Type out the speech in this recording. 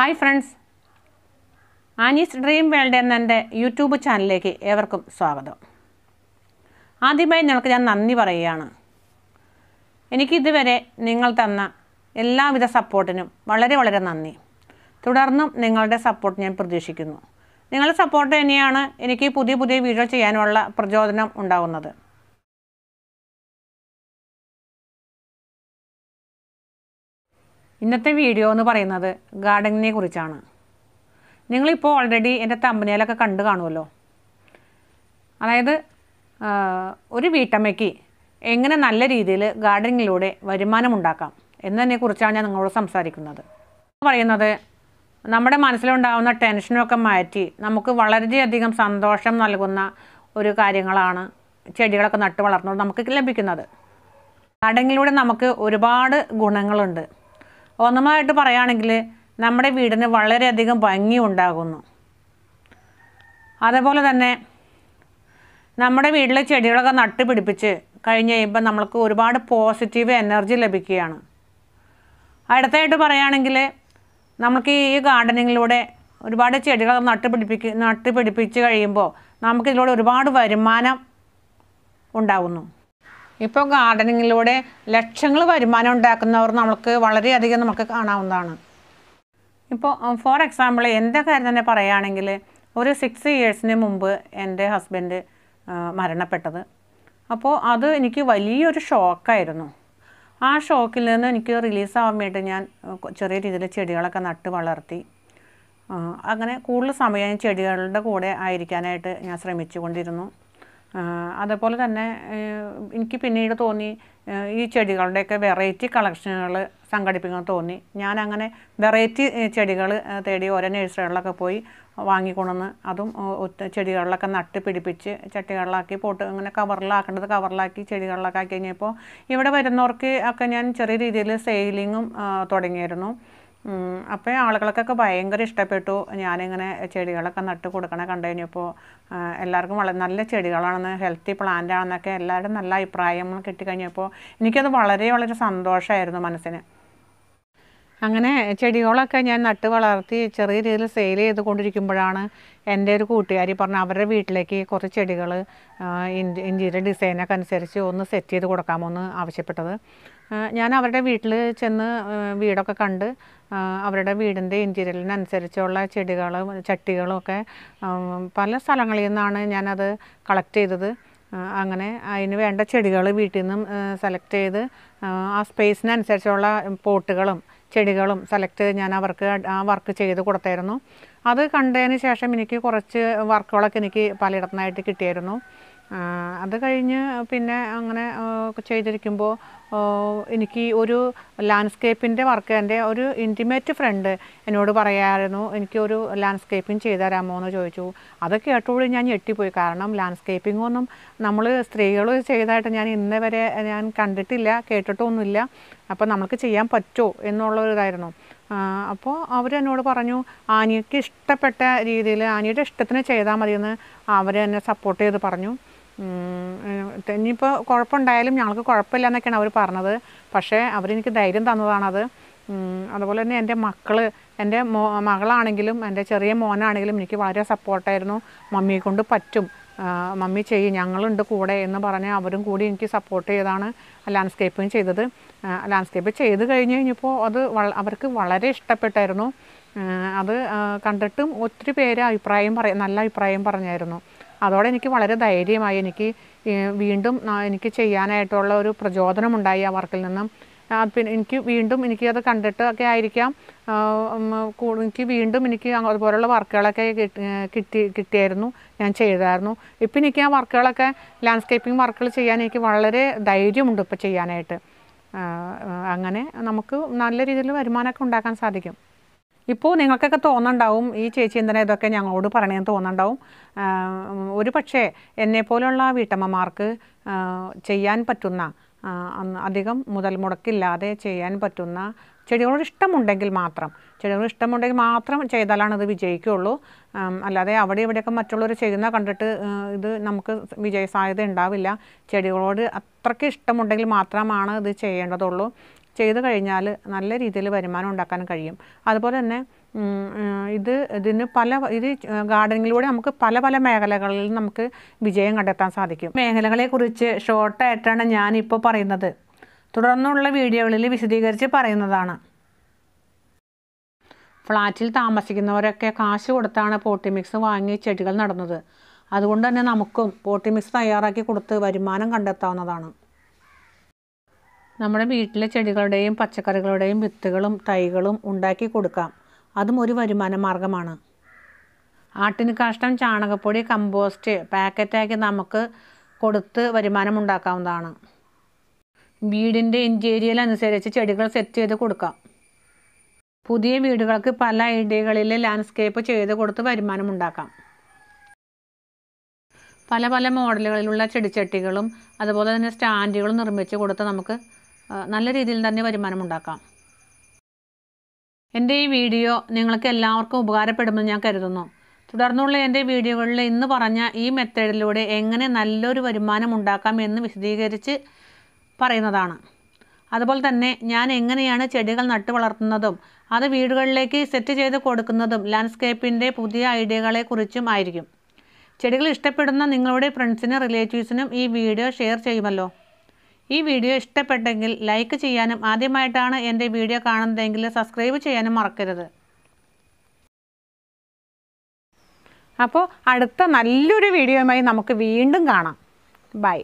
hi friends Annie's dream world എന്ന എൻ്റെ YouTube ചാനലിലേക്ക് ഏവർക്കും സ്വാഗതം ആദ്യമായി നിങ്ങൾക്ക് ഞാൻ നന്ദി പറയുകയാണ് എനിക്കിതുവരെ നിങ്ങൾ തന്ന എല്ലാവിധ സപ്പോർട്ടിനും വളരെ വളരെ നന്ദി തുടർന്നും നിങ്ങളുടെ സപ്പോർട്ട് ഞാൻ പ്രതീക്ഷിക്കുന്നു നിങ്ങളുടെ സപ്പോർട്ട് തന്നെയാണ് എനിക്ക് പുതിയ പുതിയ വീഡിയോ ചെയ്യാനുള്ള പ്രചോദനം ഉണ്ടാകുന്നത് ഇന്നത്തെ വീഡിയോ എന്ന് പറയുന്നത് ഗാർഡനിങ്ങിനെ കുറിച്ചാണ് നിങ്ങളിപ്പോൾ ഓൾറെഡി എൻ്റെ തമ്പനയിലൊക്കെ കണ്ടു കാണുമല്ലോ അതായത് ഒരു വീട്ടമ്മയ്ക്ക് എങ്ങനെ നല്ല രീതിയിൽ ഗാർഡനിങ്ങിലൂടെ വരുമാനമുണ്ടാക്കാം കുറിച്ചാണ് ഞാൻ നിങ്ങളോട് സംസാരിക്കുന്നത് പറയുന്നത് നമ്മുടെ മനസ്സിലുണ്ടാകുന്ന ടെൻഷനൊക്കെ മാറ്റി നമുക്ക് വളരെയധികം സന്തോഷം നൽകുന്ന ഒരു കാര്യങ്ങളാണ് ചെടികളൊക്കെ നട്ട് വളർന്നുകൊണ്ട് നമുക്ക് ലഭിക്കുന്നത് ഗാർഡനിങ്ങിലൂടെ നമുക്ക് ഒരുപാട് ഗുണങ്ങളുണ്ട് ഒന്നാമതായിട്ട് പറയുകയാണെങ്കിൽ നമ്മുടെ വീടിന് വളരെയധികം ഭംഗി ഉണ്ടാകുന്നു അതേപോലെ തന്നെ നമ്മുടെ വീട്ടിലെ ചെടികളൊക്കെ നട്ടുപിടിപ്പിച്ച് കഴിഞ്ഞ് കഴിയുമ്പോൾ നമ്മൾക്ക് ഒരുപാട് പോസിറ്റീവ് എനർജി ലഭിക്കുകയാണ് അടുത്തായിട്ട് പറയുകയാണെങ്കിൽ നമുക്ക് ഈ ഗാർഡനിങ്ങിലൂടെ ഒരുപാട് ചെടികൾ നട്ടുപിടിപ്പിക്ക നട്ടുപിടിപ്പിച്ച് കഴിയുമ്പോൾ നമുക്കിതിലൂടെ ഒരുപാട് വരുമാനം ഉണ്ടാകുന്നു ഇപ്പോൾ ഗാർഡനിങ്ങിലൂടെ ലക്ഷങ്ങൾ വരുമാനം ഉണ്ടാക്കുന്നവർ നമുക്ക് വളരെയധികം നമുക്ക് കാണാവുന്നതാണ് ഇപ്പോൾ ഫോർ എക്സാമ്പിൾ എൻ്റെ കാര്യം തന്നെ പറയുകയാണെങ്കിൽ ഒരു സിക്സ് ഇയേഴ്സിന് മുമ്പ് എൻ്റെ ഹസ്ബൻഡ് മരണപ്പെട്ടത് അപ്പോൾ അത് എനിക്ക് വലിയൊരു ഷോക്കായിരുന്നു ആ ഷോക്കിൽ നിന്ന് എനിക്ക് റിലീസാവാൻ വേണ്ടി ഞാൻ ചെറിയ രീതിയിൽ ചെടികളൊക്കെ നട്ട് വളർത്തി അങ്ങനെ കൂടുതൽ സമയം ചെടികളുടെ കൂടെ ആയിരിക്കാനായിട്ട് ഞാൻ ശ്രമിച്ചുകൊണ്ടിരുന്നു അതേപോലെ തന്നെ എനിക്ക് പിന്നീട് തോന്നി ഈ ചെടികളുടെയൊക്കെ വെറൈറ്റി കളക്ഷനുകൾ സംഘടിപ്പിക്കാൻ തോന്നി ഞാൻ അങ്ങനെ വെറൈറ്റി ചെടികൾ തേടി ഓരോ നഴ്സറികളിലൊക്കെ പോയി വാങ്ങിക്കൊണ്ടുവന്ന് അതും ചെടികളിലൊക്കെ നട്ട് പിടിപ്പിച്ച് ചട്ടികളിലാക്കി പോട്ട് അങ്ങനെ കവറിലാക്കേണ്ടത് കവറിലാക്കി ചെടികളിലൊക്കെ ആക്കി കഴിഞ്ഞപ്പോൾ ഇവിടെ വരുന്നവർക്ക് ഒക്കെ ഞാൻ ചെറിയ രീതിയിൽ സെയിലിങ്ങും തുടങ്ങിയിരുന്നു അപ്പോൾ ആളുകൾക്കൊക്കെ ഭയങ്കര ഇഷ്ടപ്പെട്ടു ഞാനിങ്ങനെ ചെടികളൊക്കെ നട്ട് കൊടുക്കണേ കണ്ടു കഴിഞ്ഞപ്പോൾ എല്ലാവർക്കും വളരെ നല്ല ചെടികളാണെന്ന് ഹെൽത്തി പ്ലാന്റ് ആണെന്നൊക്കെ എല്ലാവരും നല്ല അഭിപ്രായം കിട്ടിക്കഴിഞ്ഞപ്പോൾ എനിക്കത് വളരെ വളരെ സന്തോഷമായിരുന്നു മനസ്സിന് അങ്ങനെ ചെടികളൊക്കെ ഞാൻ നട്ട് വളർത്തി ചെറിയ രീതിയിൽ സെയിൽ ചെയ്ത് കൊണ്ടിരിക്കുമ്പോഴാണ് എൻ്റെ ഒരു കൂട്ടുകാരി പറഞ്ഞ അവരുടെ വീട്ടിലേക്ക് കുറച്ച് ചെടികൾ ഇൻ ഇൻറ്റീരിയർ ഡിസൈനൊക്കെ അനുസരിച്ച് ഒന്ന് സെറ്റ് ചെയ്ത് കൊടുക്കാമോ എന്ന് ആവശ്യപ്പെട്ടത് ഞാൻ അവരുടെ വീട്ടിൽ ചെന്ന് വീടൊക്കെ കണ്ട് അവരുടെ വീടിൻ്റെ ഇൻറ്റീരിയലിനനുസരിച്ചുള്ള ചെടികളും ചട്ടികളും ഒക്കെ പല സ്ഥലങ്ങളിൽ നിന്നാണ് ഞാനത് കളക്ട് ചെയ്തത് അങ്ങനെ അതിന് വേണ്ട ചെടികൾ വീട്ടിൽ നിന്നും സെലക്ട് ചെയ്ത് ആ സ്പേസിനനുസരിച്ചുള്ള പോട്ടുകളും ചെടികളും സെലക്ട് ചെയ്ത് ഞാൻ അവർക്ക് ആ വർക്ക് ചെയ്ത് കൊടുത്തായിരുന്നു അത് കണ്ടതിന് ശേഷം എനിക്ക് കുറച്ച് വർക്കുകളൊക്കെ എനിക്ക് പലയിടത്തുനിന്നായിട്ട് കിട്ടിയായിരുന്നു അത് കഴിഞ്ഞ് പിന്നെ അങ്ങനെ ചെയ്തിരിക്കുമ്പോൾ എനിക്ക് ഒരു ലാൻഡ്സ്കേപ്പിൻ്റെ വർക്ക് എൻ്റെ ഒരു ഇൻറ്റിമേറ്റ് ഫ്രണ്ട് എന്നോട് പറയായിരുന്നു എനിക്കൊരു ലാൻഡ്സ്കേപ്പിംഗ് ചെയ്തു തരാമോ എന്ന് ചോദിച്ചു അത് കേട്ടോട് ഞാൻ ഞെട്ടിപ്പോയി കാരണം ലാൻഡ്സ്കേപ്പിംഗ് ഒന്നും നമ്മൾ സ്ത്രീകൾ ചെയ്തതായിട്ട് ഞാൻ ഇന്ന് വരെ ഞാൻ കണ്ടിട്ടില്ല കേട്ടിട്ടൊന്നുമില്ല അപ്പോൾ നമുക്ക് ചെയ്യാൻ പറ്റുമോ എന്നുള്ളൊരിതായിരുന്നു അപ്പോൾ അവരെന്നോട് പറഞ്ഞു ആനിയക്ക് ഇഷ്ടപ്പെട്ട രീതിയിൽ ആനിയുടെ ഇഷ്ടത്തിന് ചെയ്താൽ മതിയെന്ന് അവർ എന്നെ സപ്പോർട്ട് ചെയ്ത് പറഞ്ഞു ഇനിയിപ്പോൾ കുഴപ്പമുണ്ടായാലും ഞങ്ങൾക്ക് കുഴപ്പമില്ല എന്നൊക്കെയാണ് അവർ പറഞ്ഞത് പക്ഷേ അവരെനിക്ക് ധൈര്യം തന്നതാണത് അതുപോലെ തന്നെ എൻ്റെ മക്കൾ എൻ്റെ മോ മകളാണെങ്കിലും എൻ്റെ ചെറിയ മോനാണെങ്കിലും എനിക്ക് വളരെ സപ്പോർട്ടായിരുന്നു മമ്മിയെ കൊണ്ട് പറ്റും മമ്മി ചെയ്യും ഞങ്ങളുണ്ട് കൂടെ എന്ന് പറഞ്ഞ് അവരും കൂടി എനിക്ക് സപ്പോർട്ട് ചെയ്താണ് ലാൻഡ്സ്കേപ്പിംഗ് ചെയ്തത് ലാൻഡ്സ്കേപ്പ് ചെയ്ത് കഴിഞ്ഞ് കഴിഞ്ഞപ്പോൾ അത് അവർക്ക് വളരെ ഇഷ്ടപ്പെട്ടായിരുന്നു അത് കണ്ടിട്ടും ഒത്തിരി പേര് അഭിപ്രായം പറയ നല്ല അഭിപ്രായം പറഞ്ഞായിരുന്നു അതോടെ എനിക്ക് വളരെ ധൈര്യമായി എനിക്ക് വീണ്ടും എനിക്ക് ചെയ്യാനായിട്ടുള്ള ഒരു പ്രചോദനമുണ്ടായി ആ വർക്കിൽ നിന്നും പിന്നെ എനിക്ക് വീണ്ടും എനിക്ക് അത് കണ്ടിട്ട് ഒക്കെ ആയിരിക്കാം എനിക്ക് വീണ്ടും എനിക്ക് അതുപോലുള്ള വർക്കുകളൊക്കെ കിട്ടി കിട്ടിയായിരുന്നു ഞാൻ ചെയ്തായിരുന്നു ഇപ്പം എനിക്ക് ആ വർക്കുകളൊക്കെ ലാൻഡ്സ്കേപ്പിംഗ് വർക്കുകൾ ചെയ്യാൻ എനിക്ക് വളരെ ധൈര്യമുണ്ട് ഇപ്പോൾ ചെയ്യാനായിട്ട് അങ്ങനെ നമുക്ക് നല്ല രീതിയിൽ വരുമാനമൊക്കെ ഉണ്ടാക്കാൻ സാധിക്കും ഇപ്പോൾ നിങ്ങൾക്കൊക്കെ തോന്നുന്നുണ്ടാവും ഈ ചേച്ചി എന്തിനാ ഇതൊക്കെ ഞങ്ങളോട് പറയണമെന്ന് തോന്നുന്നുണ്ടാവും ഒരു പക്ഷേ എന്നെപ്പോലുള്ള വീട്ടമ്മമാർക്ക് ചെയ്യാൻ പറ്റുന്ന അധികം മുതൽ മുടക്കില്ലാതെ ചെയ്യാൻ പറ്റുന്ന ചെടികളോട് ഇഷ്ടമുണ്ടെങ്കിൽ മാത്രം ചെടികളോട് ഇഷ്ടമുണ്ടെങ്കിൽ മാത്രം ചെയ്താലാണ് ഇത് വിജയിക്കുകയുള്ളൂ അല്ലാതെ അവിടെ ഇവിടെയൊക്കെ മറ്റുള്ളവർ ചെയ്യുന്ന കണ്ടിട്ട് ഇത് നമുക്ക് വിജയ സാധ്യത ഉണ്ടാവില്ല ചെടികളോട് അത്രയ്ക്ക് ഇഷ്ടമുണ്ടെങ്കിൽ മാത്രമാണ് ഇത് ചെയ്യേണ്ടതുള്ളൂ ചെയ്ത് കഴിഞ്ഞാൽ നല്ല രീതിയിൽ വരുമാനം ഉണ്ടാക്കാൻ കഴിയും അതുപോലെ തന്നെ ഇത് ഇതിന് പല ഇത് ഗാർഡനിങ്ങിലൂടെ നമുക്ക് പല പല മേഖലകളിൽ നമുക്ക് വിജയം കണ്ടെത്താൻ സാധിക്കും മേഖലകളെക്കുറിച്ച് ഷോർട്ടായിട്ടാണ് ഞാനിപ്പോൾ പറയുന്നത് തുടർന്നുള്ള വീഡിയോകളിൽ വിശദീകരിച്ച് പറയുന്നതാണ് ഫ്ലാറ്റിൽ താമസിക്കുന്നവരൊക്കെ കാശ് കൊടുത്താണ് പോട്ടി മിക്സ് വാങ്ങി ചെടികൾ നടന്നത് അതുകൊണ്ട് തന്നെ നമുക്കും പോട്ടി മിക്സ് തയ്യാറാക്കി കൊടുത്ത് വരുമാനം കണ്ടെത്താവുന്നതാണ് നമ്മുടെ വീട്ടിലെ ചെടികളുടെയും പച്ചക്കറികളുടെയും വിത്തുകളും തൈകളും ഉണ്ടാക്കി കൊടുക്കാം അതും ഒരു വരുമാന മാർഗമാണ് ആട്ടിന് കാഷ്ടം ചാണകപ്പൊടി കമ്പോസ്റ്റ് പാക്കറ്റാക്കി നമുക്ക് കൊടുത്ത് വരുമാനം ഉണ്ടാക്കാവുന്നതാണ് വീടിൻ്റെ ഇൻറ്റീരിയൽ അനുസരിച്ച് ചെടികൾ സെറ്റ് ചെയ്ത് കൊടുക്കാം പുതിയ വീടുകൾക്ക് പല ഐഡിയകളിൽ ലാൻഡ്സ്കേപ്പ് ചെയ്ത് കൊടുത്ത് വരുമാനം ഉണ്ടാക്കാം പല പല മോഡലുകളിലുള്ള ചെടിച്ചട്ടികളും അതുപോലെ തന്നെ സ്റ്റാൻഡുകളും നിർമ്മിച്ച് കൊടുത്ത് നമുക്ക് നല്ല രീതിയിൽ തന്നെ വരുമാനമുണ്ടാക്കാം എൻ്റെ ഈ വീഡിയോ നിങ്ങൾക്ക് എല്ലാവർക്കും ഉപകാരപ്പെടുമെന്ന് ഞാൻ കരുതുന്നു തുടർന്നുള്ള എൻ്റെ വീഡിയോകളിൽ ഇന്ന് പറഞ്ഞ ഈ മെത്തേഡിലൂടെ എങ്ങനെ നല്ലൊരു വരുമാനം ഉണ്ടാക്കാം എന്ന് വിശദീകരിച്ച് പറയുന്നതാണ് അതുപോലെ തന്നെ ഞാൻ എങ്ങനെയാണ് ചെടികൾ നട്ടു വളർത്തുന്നതും അത് വീടുകളിലേക്ക് സെറ്റ് ചെയ്ത് കൊടുക്കുന്നതും ലാൻഡ്സ്കേപ്പിൻ്റെ പുതിയ ഐഡിയകളെക്കുറിച്ചും ആയിരിക്കും ചെടികൾ ഇഷ്ടപ്പെടുന്ന നിങ്ങളുടെ ഫ്രണ്ട്സിനും റിലേറ്റീവ്സിനും ഈ വീഡിയോ ഷെയർ ചെയ്യുമല്ലോ ഈ വീഡിയോ ഇഷ്ടപ്പെട്ടെങ്കിൽ ലൈക്ക് ചെയ്യാനും ആദ്യമായിട്ടാണ് എൻ്റെ വീഡിയോ കാണുന്നതെങ്കിൽ സബ്സ്ക്രൈബ് ചെയ്യാനും മറക്കരുത് അപ്പോൾ അടുത്ത നല്ലൊരു വീഡിയോയുമായി നമുക്ക് വീണ്ടും കാണാം ബൈ